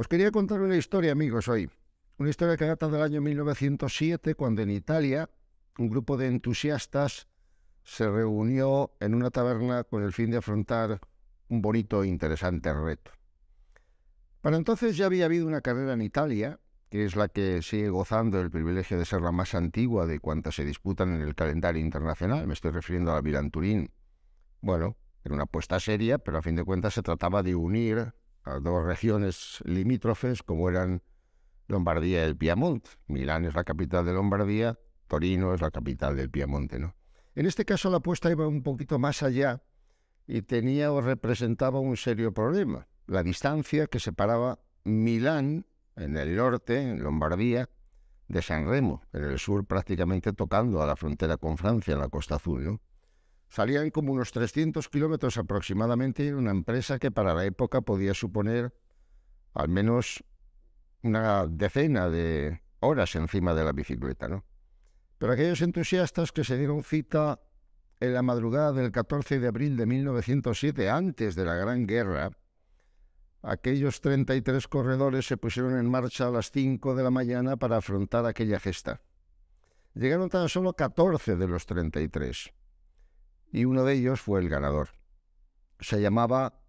Os quería contar una historia, amigos, hoy. Una historia que data del año 1907, cuando en Italia un grupo de entusiastas se reunió en una taberna con el fin de afrontar un bonito e interesante reto. Para entonces ya había habido una carrera en Italia, que es la que sigue gozando el privilegio de ser la más antigua de cuantas se disputan en el calendario internacional. Me estoy refiriendo a la Milan Turín. Bueno, era una apuesta seria, pero a fin de cuentas se trataba de unir a dos regiones limítrofes como eran Lombardía y el Piamonte. Milán es la capital de Lombardía, Torino es la capital del Piamonte. ¿no? En este caso la apuesta iba un poquito más allá y tenía o representaba un serio problema. La distancia que separaba Milán, en el norte, en Lombardía, de San Remo, en el sur prácticamente tocando a la frontera con Francia, en la Costa Azul. Salían como unos 300 kilómetros aproximadamente, una empresa que para la época podía suponer al menos una decena de horas encima de la bicicleta, ¿no? Pero aquellos entusiastas que se dieron cita en la madrugada del 14 de abril de 1907, antes de la Gran Guerra, aquellos 33 corredores se pusieron en marcha a las 5 de la mañana para afrontar aquella gesta. Llegaron tan solo 14 de los 33 y uno de ellos fue el ganador. Se llamaba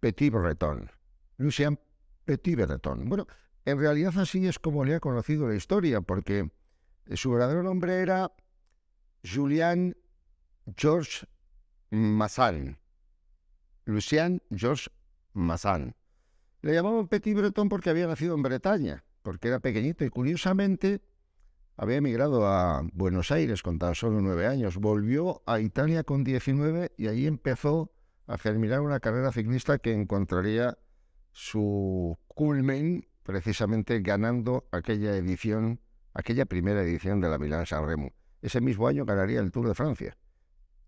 Petit Breton, Lucien Petit Breton. Bueno, en realidad así es como le ha conocido la historia, porque su verdadero nombre era Julian Georges Massan. Lucien Georges Massan. Le llamaban Petit Breton porque había nacido en Bretaña, porque era pequeñito y curiosamente había emigrado a Buenos Aires con tan solo nueve años, volvió a Italia con 19 y ahí empezó a germinar una carrera ciclista que encontraría su culmen precisamente ganando aquella edición, aquella primera edición de la Milán San Ese mismo año ganaría el Tour de Francia.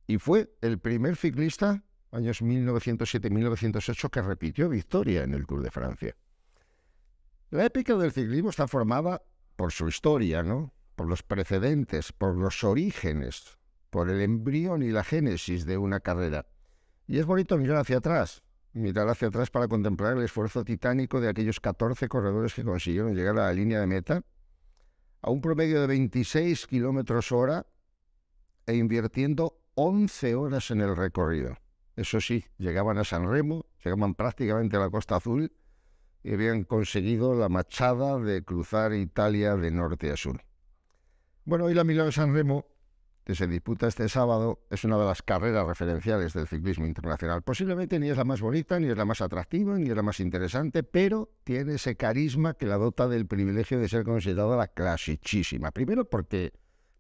Y fue el primer ciclista, años 1907-1908, que repitió victoria en el Tour de Francia. La épica del ciclismo está formada por su historia, ¿no? por los precedentes, por los orígenes, por el embrión y la génesis de una carrera. Y es bonito mirar hacia atrás, mirar hacia atrás para contemplar el esfuerzo titánico de aquellos 14 corredores que consiguieron llegar a la línea de meta, a un promedio de 26 kilómetros hora e invirtiendo 11 horas en el recorrido. Eso sí, llegaban a San Remo, llegaban prácticamente a la Costa Azul y habían conseguido la machada de cruzar Italia de norte a sur. Bueno, hoy la Milán San Remo, que se disputa este sábado, es una de las carreras referenciales del ciclismo internacional. Posiblemente ni es la más bonita, ni es la más atractiva, ni es la más interesante, pero tiene ese carisma que la dota del privilegio de ser considerada la clasichísima. Primero porque,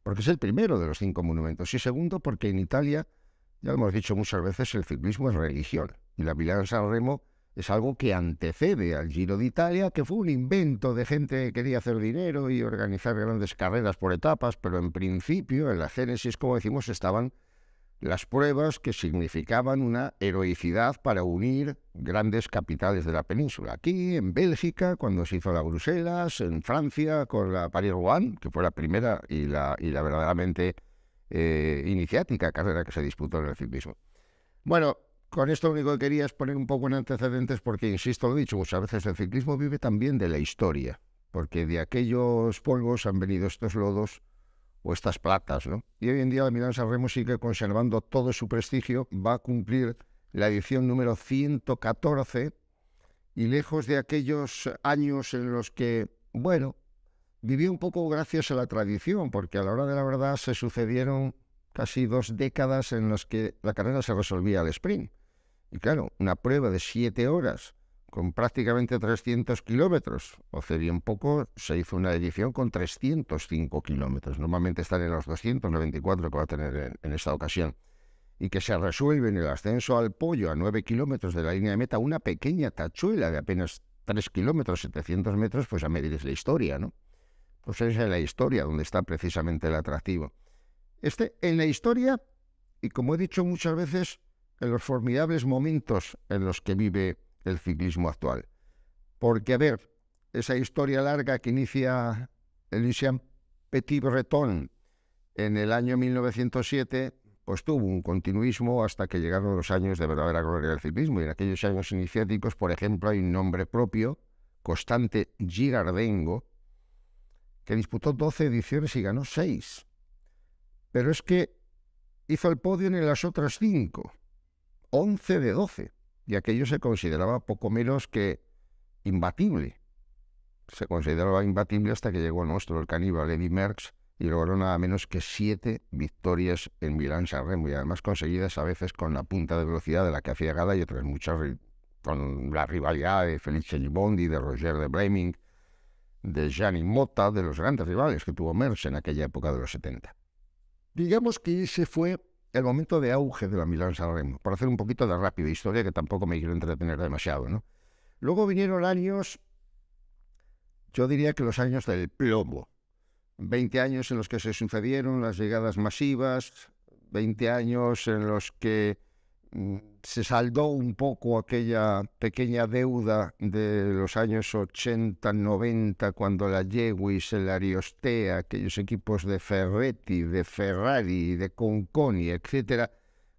porque es el primero de los cinco monumentos y segundo porque en Italia, ya lo hemos dicho muchas veces, el ciclismo es religión y la Milán San Remo es algo que antecede al Giro de Italia, que fue un invento de gente que quería hacer dinero y organizar grandes carreras por etapas, pero en principio, en la génesis, como decimos, estaban las pruebas que significaban una heroicidad para unir grandes capitales de la península. Aquí, en Bélgica, cuando se hizo la Bruselas, en Francia, con la Paris-Rouen, que fue la primera y la, verdaderamente eh, iniciática carrera que se disputó en el ciclismo. Bueno, con esto lo único que quería es poner un poco en antecedentes porque, insisto, lo he dicho muchas veces, el ciclismo vive también de la historia, porque de aquellos polvos han venido estos lodos o estas platas, ¿no? Y hoy en día la Milán San Remo sigue conservando todo su prestigio, va a cumplir la edición número 114 y lejos de aquellos años en los que, bueno, vivió un poco gracias a la tradición, porque a la hora de la verdad se sucedieron casi dos décadas en las que la carrera se resolvía al sprint. Y claro, una prueba de siete horas con prácticamente 300 kilómetros, o sería un poco se hizo una edición con 305 kilómetros, normalmente están en los 294 que va a tener en, esta ocasión, y que se resuelve en el ascenso al pollo a nueve kilómetros de la línea de meta una pequeña tachuela de apenas 3 kilómetros, 700 metros, pues a medir es la historia, ¿no? Pues esa es la historia donde está precisamente el atractivo. Este, en la historia, y como he dicho muchas veces, en los formidables momentos en los que vive el ciclismo actual. Porque, a ver, esa historia larga que inicia Elisian Petit Breton en el año 1907, pues tuvo un continuismo hasta que llegaron los años de verdadera gloria del ciclismo. Y en aquellos años iniciáticos, por ejemplo, hay un nombre propio, Constante Girardengo, que disputó 12 ediciones y ganó 6. Pero es que hizo el podio en las otras cinco, 11 de 12, y aquello se consideraba poco menos que imbatible. Se consideraba imbatible hasta que llegó nuestro, el caníbal Eddie Merckx, y logró nada menos que siete victorias en Milán-San y además conseguidas a veces con la punta de velocidad de la que hacía gala y otras muchas con la rivalidad de Felice Gibondi, de Roger de Vlaeminck, de Gianni Motta, de los grandes rivales que tuvo Merckx en aquella época de los 70. Digamos que ese fue el momento de auge de la Milanza Remo, por hacer un poquito de rápida historia que tampoco me quiero entretener demasiado. ¿no? Luego vinieron años, yo diría que los años del plomo. 20 años en los que se sucedieron las llegadas masivas, 20 años en los que Mm, se saldó un poco aquella pequeña deuda de los años 80, 90, cuando la Yewis, el Ariostea, aquellos equipos de Ferretti, de Ferrari, de Conconi, etcétera,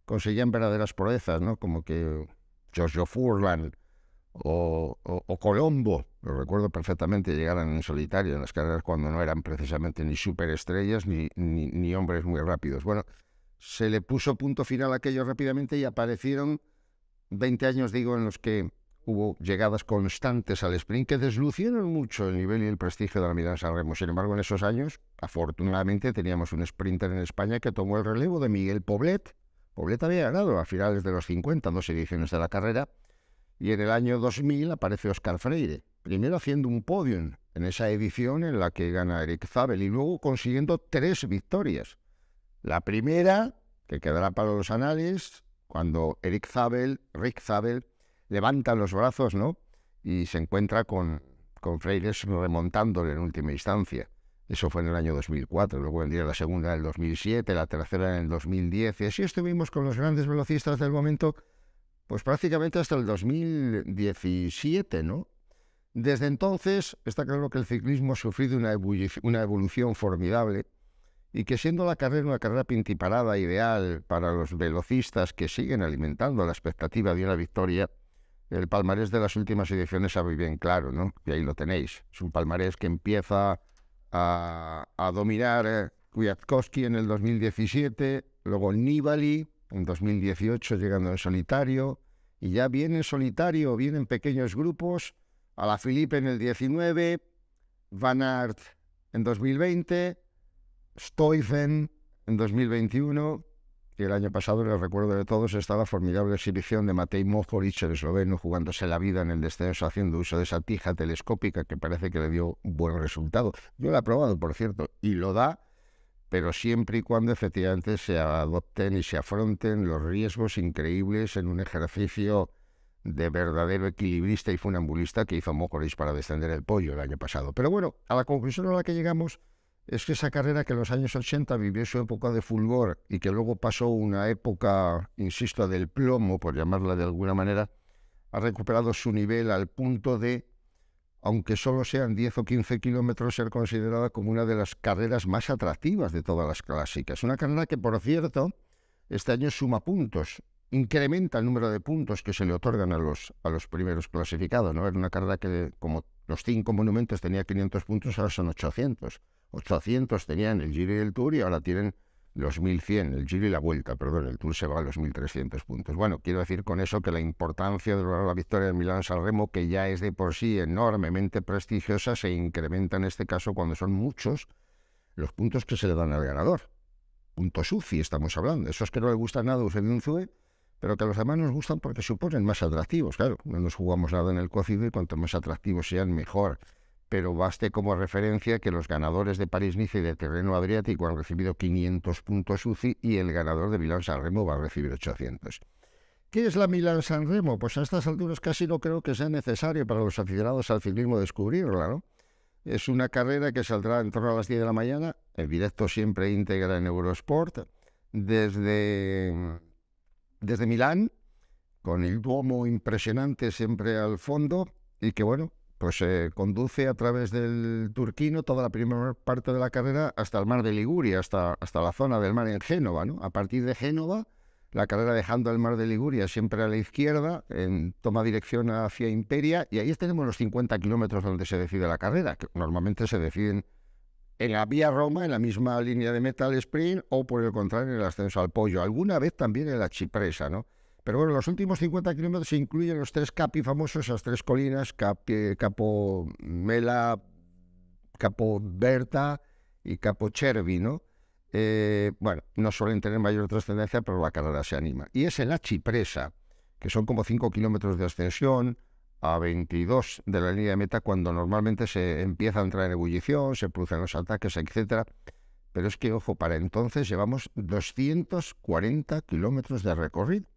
conseguían verdaderas proezas, ¿no? Como que Giorgio Furlan o, Colombo, lo recuerdo perfectamente, llegaran en solitario en las carreras cuando no eran precisamente ni superestrellas ni, ni hombres muy rápidos. Bueno, se le puso punto final a aquello rápidamente y aparecieron 20 años, digo, en los que hubo llegadas constantes al sprint que deslucieron mucho el nivel y el prestigio de la miranda San Sin embargo, en esos años, afortunadamente, teníamos un sprinter en España que tomó el relevo de Miguel Poblet. Poblet había ganado a finales de los 50 dos ediciones de la carrera y en el año 2000 aparece Oscar Freire, primero haciendo un podium en esa edición en la que gana Eric Zabel y luego consiguiendo tres victorias la primera, que quedará para los anales, cuando Eric Zabel, Rick Zabel, levanta los brazos, ¿no? Y se encuentra con, con Freires remontándole en última instancia. Eso fue en el año 2004, luego vendría la segunda en el 2007, la tercera en el 2010, y así estuvimos con los grandes velocistas del momento, pues prácticamente hasta el 2017, ¿no? Desde entonces está claro que el ciclismo ha sufrido una evolución formidable, y que siendo la carrera una carrera pintiparada ideal para los velocistas que siguen alimentando la expectativa de una victoria, el palmarés de las últimas ediciones sabe bien claro, ¿no? Y ahí lo tenéis. Es un palmarés que empieza a, dominar eh, Kwiatkowski en el 2017, luego Nibali en 2018 llegando en solitario, y ya viene en solitario, viene en pequeños grupos, a la Filipe en el 19, Van Aert en 2020, Stoifen en 2021 que el año pasado, en el recuerdo de todos, estaba la formidable exhibición de Matej Mohoric, el esloveno, jugándose la vida en el descenso, haciendo uso de esa tija telescópica que parece que le dio buen resultado. Yo la he probado, por cierto, y lo da, pero siempre y cuando efectivamente se adopten y se afronten los riesgos increíbles en un ejercicio de verdadero equilibrista y funambulista que hizo Mohoric para descender el pollo el año pasado. Pero bueno, a la conclusión a la que llegamos es que esa carrera que en los años 80 vivió su época de fulgor y que luego pasó una época, insisto, del plomo, por llamarla de alguna manera, ha recuperado su nivel al punto de, aunque solo sean 10 o 15 kilómetros, ser considerada como una de las carreras más atractivas de todas las clásicas. Una carrera que, por cierto, este año suma puntos, incrementa el número de puntos que se le otorgan a los, a los primeros clasificados. ¿no? Era una carrera que, como los cinco monumentos, tenía 500 puntos, ahora son 800. 800 tenían el Giro y el Tour y ahora tienen los 1100, el Giro y la Vuelta, perdón, el Tour se va a los 1300 puntos. Bueno, quiero decir con eso que la importancia de la victoria de Milán salremo que ya es de por sí enormemente prestigiosa, se incrementa en este caso cuando son muchos los puntos que se le dan al ganador. Puntos sufi, estamos hablando, esos que no le gusta nada a un Zue, pero que a los demás nos gustan porque suponen más atractivos, claro, no nos jugamos nada en el cocido y cuanto más atractivos sean, mejor pero baste como referencia que los ganadores de parís Nice y de Terreno Adriático han recibido 500 puntos UCI y el ganador de Milán-San Remo va a recibir 800. ¿Qué es la Milán-San Remo? Pues a estas alturas casi no creo que sea necesario para los aficionados al ciclismo descubrirla, ¿no? Es una carrera que saldrá en torno a las 10 de la mañana, el directo siempre íntegra en Eurosport, desde, desde Milán, con el duomo impresionante siempre al fondo, y que bueno, pues se conduce a través del Turquino toda la primera parte de la carrera hasta el mar de Liguria, hasta, hasta la zona del mar en Génova. ¿no? A partir de Génova, la carrera dejando el mar de Liguria siempre a la izquierda, en, toma dirección hacia Imperia, y ahí tenemos los 50 kilómetros donde se decide la carrera, que normalmente se deciden en la vía Roma, en la misma línea de Metal Sprint, o por el contrario, en el ascenso al Pollo, alguna vez también en la Chipresa, ¿no? Pero bueno, los últimos 50 kilómetros incluyen los tres capi famosos, esas tres colinas, Capo Mela, Capo Berta y Capo Chervi, ¿no? Eh, bueno, no suelen tener mayor trascendencia, pero la carrera se anima. Y es en la Chipresa, que son como 5 kilómetros de ascensión a 22 de la línea de meta, cuando normalmente se empieza a entrar en ebullición, se producen los ataques, etcétera. Pero es que, ojo, para entonces llevamos 240 kilómetros de recorrido.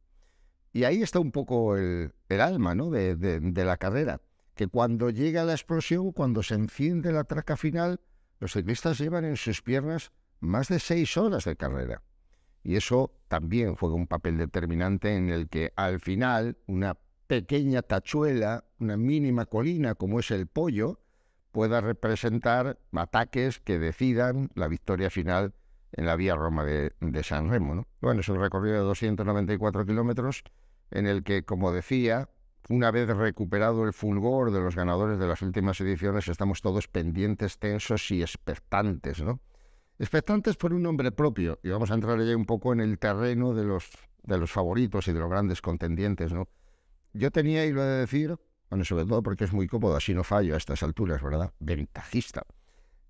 Y ahí está un poco el, alma ¿no? de, de, la carrera, que cuando llega la explosión, cuando se enciende la traca final, los ciclistas llevan en sus piernas más de seis horas de carrera. Y eso también juega un papel determinante en el que al final una pequeña tachuela, una mínima colina como es el pollo, pueda representar ataques que decidan la victoria final en la vía Roma de, San Remo. ¿no? Bueno, es un recorrido de 294 kilómetros en el que, como decía, una vez recuperado el fulgor de los ganadores de las últimas ediciones, estamos todos pendientes, tensos y expectantes, ¿no? Expectantes por un nombre propio, y vamos a entrar ya un poco en el terreno de los, de los favoritos y de los grandes contendientes, ¿no? Yo tenía, y lo he de decir, bueno, sobre todo porque es muy cómodo, así no fallo a estas alturas, ¿verdad? Ventajista,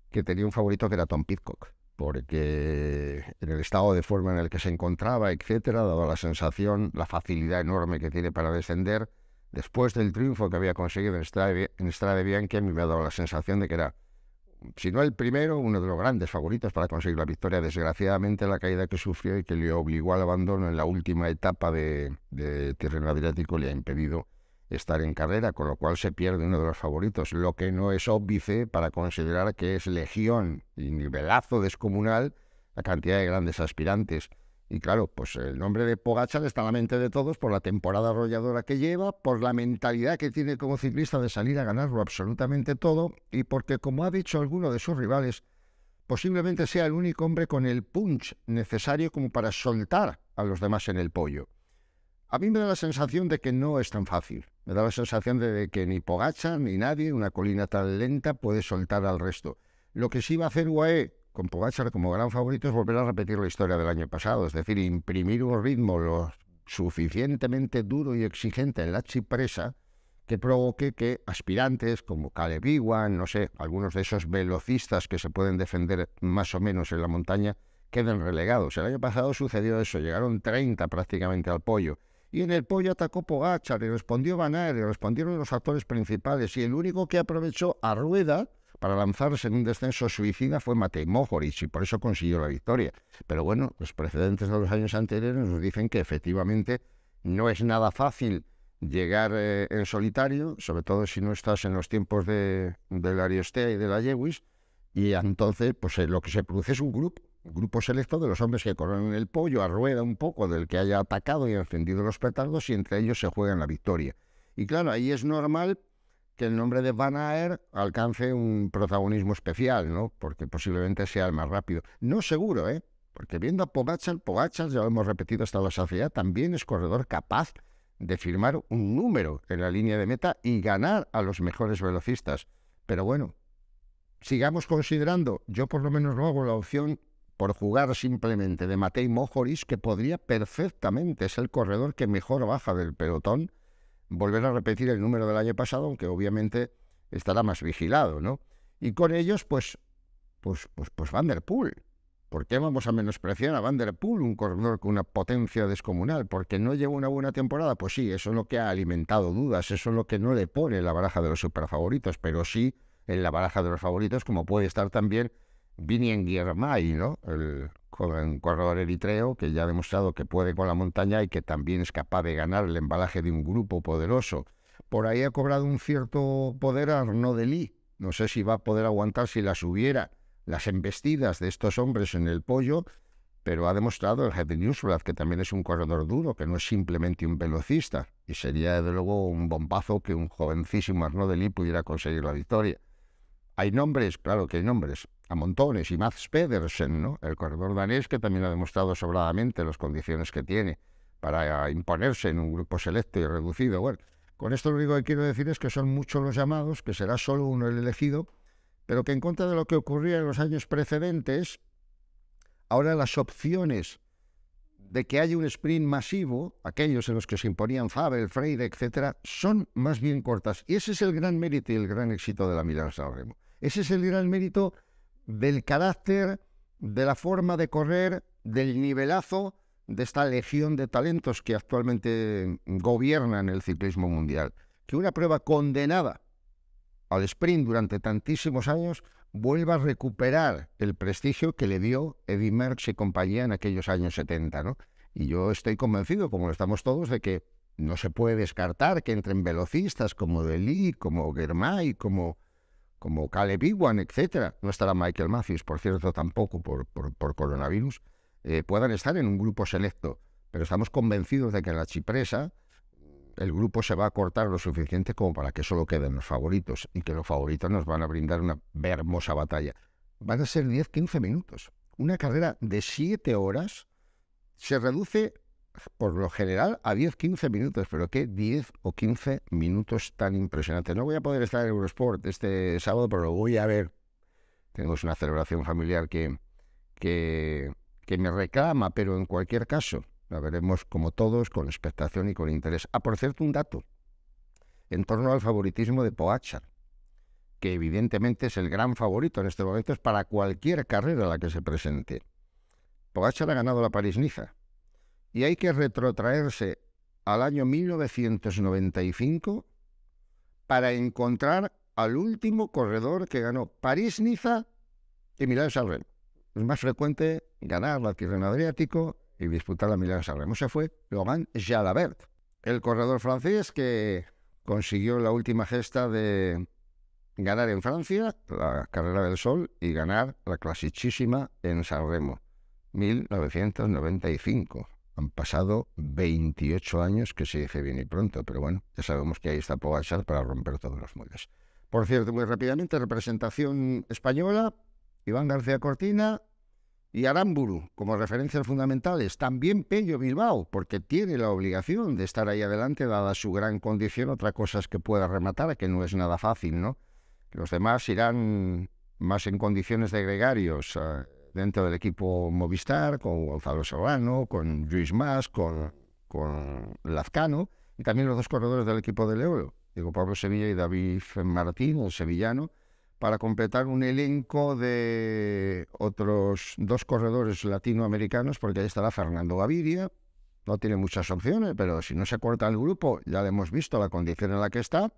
que tenía un favorito que era Tom Pitcock porque en el estado de forma en el que se encontraba, etcétera, dado la sensación, la facilidad enorme que tiene para descender, después del triunfo que había conseguido en Estrada de Bianchi, me ha dado la sensación de que era, si no el primero, uno de los grandes favoritos para conseguir la victoria. Desgraciadamente, la caída que sufrió y que le obligó al abandono en la última etapa de, terreno Adriático le ha impedido estar en carrera, con lo cual se pierde uno de los favoritos, lo que no es óbice para considerar que es legión y nivelazo descomunal la cantidad de grandes aspirantes. Y claro, pues el nombre de Pogachal está en la mente de todos por la temporada arrolladora que lleva, por la mentalidad que tiene como ciclista de salir a ganarlo absolutamente todo y porque, como ha dicho alguno de sus rivales, posiblemente sea el único hombre con el punch necesario como para soltar a los demás en el pollo. A mí me da la sensación de que no es tan fácil. Me daba la sensación de que ni Pogacha ni nadie, una colina tan lenta, puede soltar al resto. Lo que sí iba a hacer UAE con Pogacar como gran favorito es volver a repetir la historia del año pasado, es decir, imprimir un ritmo lo suficientemente duro y exigente en la chipresa que provoque que aspirantes como Caleb no sé, algunos de esos velocistas que se pueden defender más o menos en la montaña, queden relegados. El año pasado sucedió eso, llegaron 30 prácticamente al pollo. Y en el pollo atacó pogacha le respondió Van le respondieron los actores principales. Y el único que aprovechó a Rueda para lanzarse en un descenso suicida fue Matei Mohoric, y por eso consiguió la victoria. Pero bueno, los precedentes de los años anteriores nos dicen que efectivamente no es nada fácil llegar eh, en solitario, sobre todo si no estás en los tiempos de, la Ariostea y de la Yewis, y entonces pues eh, lo que se produce es un grupo, grupo selecto de los hombres que corren el pollo, a rueda un poco del que haya atacado y encendido los petardos y entre ellos se juegan la victoria. Y claro, ahí es normal que el nombre de Van Aer alcance un protagonismo especial, ¿no? Porque posiblemente sea el más rápido. No seguro, ¿eh? Porque viendo a Pogachal, Pogachal, ya lo hemos repetido hasta la saciedad, también es corredor capaz de firmar un número en la línea de meta y ganar a los mejores velocistas. Pero bueno, sigamos considerando, yo por lo menos lo hago, la opción por jugar simplemente de Matei Mojoris, que podría perfectamente, ser el corredor que mejor baja del pelotón, volver a repetir el número del año pasado, aunque obviamente estará más vigilado, ¿no? Y con ellos, pues, pues, pues, pues Van der Poel. ¿Por qué vamos a menospreciar a Van der Poel, un corredor con una potencia descomunal? ¿Porque no lleva una buena temporada? Pues sí, eso es lo que ha alimentado dudas, eso es lo que no le pone en la baraja de los superfavoritos, pero sí en la baraja de los favoritos, como puede estar también ...Vinien Guirmay, ¿no? El corredor eritreo que ya ha demostrado que puede con la montaña y que también es capaz de ganar el embalaje de un grupo poderoso. Por ahí ha cobrado un cierto poder Arnaud Delí. No sé si va a poder aguantar si las hubiera, las embestidas de estos hombres en el pollo, pero ha demostrado el News Newsblad que también es un corredor duro, que no es simplemente un velocista, y sería desde luego un bombazo que un jovencísimo Arnaud Delí pudiera conseguir la victoria. Hay nombres, claro que hay nombres a montones. Y Mats Pedersen, ¿no? el corredor danés, que también ha demostrado sobradamente las condiciones que tiene para imponerse en un grupo selecto y reducido. Bueno, con esto lo único que quiero decir es que son muchos los llamados, que será solo uno el elegido, pero que en contra de lo que ocurría en los años precedentes, ahora las opciones de que haya un sprint masivo, aquellos en los que se imponían Fabel, Freire, etcétera, son más bien cortas. Y ese es el gran mérito y el gran éxito de la Milán San Remo. Ese es el gran mérito del carácter, de la forma de correr, del nivelazo de esta legión de talentos que actualmente gobiernan el ciclismo mundial. Que una prueba condenada al sprint durante tantísimos años vuelva a recuperar el prestigio que le dio Eddy Merckx y compañía en aquellos años 70. ¿no? Y yo estoy convencido, como lo estamos todos, de que no se puede descartar que entren velocistas como Deli, como Germay, como como Caleb Ewan, etcétera, no estará Michael Matthews, por cierto, tampoco por, coronavirus, eh, puedan estar en un grupo selecto. Pero estamos convencidos de que en la chipresa mm, el grupo se va a cortar lo suficiente como para que solo queden los favoritos y que los favoritos nos van a brindar una hermosa batalla. Van a ser 10-15 minutos. Una carrera de 7 horas se reduce por lo general a 10-15 minutos, pero qué 10 o 15 minutos tan impresionantes, No voy a poder estar en Eurosport este sábado, pero lo voy a ver. Tengo una celebración familiar que, que, me reclama, pero en cualquier caso, la veremos como todos, con expectación y con interés. Ah, por cierto, un dato en torno al favoritismo de Poachar, que evidentemente es el gran favorito en estos momentos para cualquier carrera a la que se presente. Poachar ha ganado la París-Niza y hay que retrotraerse al año 1995 para encontrar al último corredor que ganó París-Niza y Milán-San Es más frecuente ganar la Tirreno Adriático y disputar la Milán-San Se fue Logan Jalabert, el corredor francés que consiguió la última gesta de ganar en Francia la Carrera del Sol y ganar la clasichísima en San 1995. Han pasado 28 años, que se dice bien y pronto, pero bueno, ya sabemos que ahí está Pogachar para romper todos los moldes. Por cierto, muy rápidamente, representación española, Iván García Cortina y Aramburu como referencias fundamentales. También Peño Bilbao, porque tiene la obligación de estar ahí adelante, dada su gran condición. Otra cosa es que pueda rematar, que no es nada fácil, ¿no? Los demás irán más en condiciones de gregarios. Eh, dentro del equipo Movistar, con Gonzalo Serrano, con Luis Mas, con, con Lazcano, y también los dos corredores del equipo del Euro, digo Pablo Sevilla y David Martín, el sevillano, para completar un elenco de otros dos corredores latinoamericanos, porque ahí estará Fernando Gaviria, no tiene muchas opciones, pero si no se corta el grupo, ya le hemos visto la condición en la que está.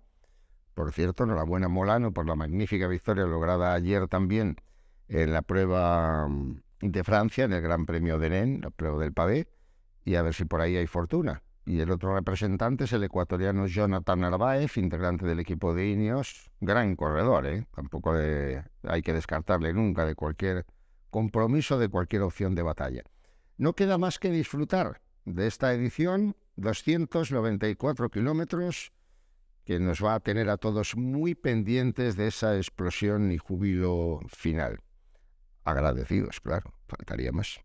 Por cierto, enhorabuena Molano por la magnífica victoria lograda ayer también en la prueba mm, de Francia, en el Gran Premio de Nen, la prueba del pavé, y a ver si por ahí hay fortuna. Y el otro representante es el ecuatoriano Jonathan Arbaez... integrante del equipo de Ineos, gran corredor, ¿eh? tampoco eh, hay que descartarle nunca de cualquier compromiso, de cualquier opción de batalla. No queda más que disfrutar de esta edición, 294 kilómetros, que nos va a tener a todos muy pendientes de esa explosión y júbilo final. Agradecidos, claro, faltaría más.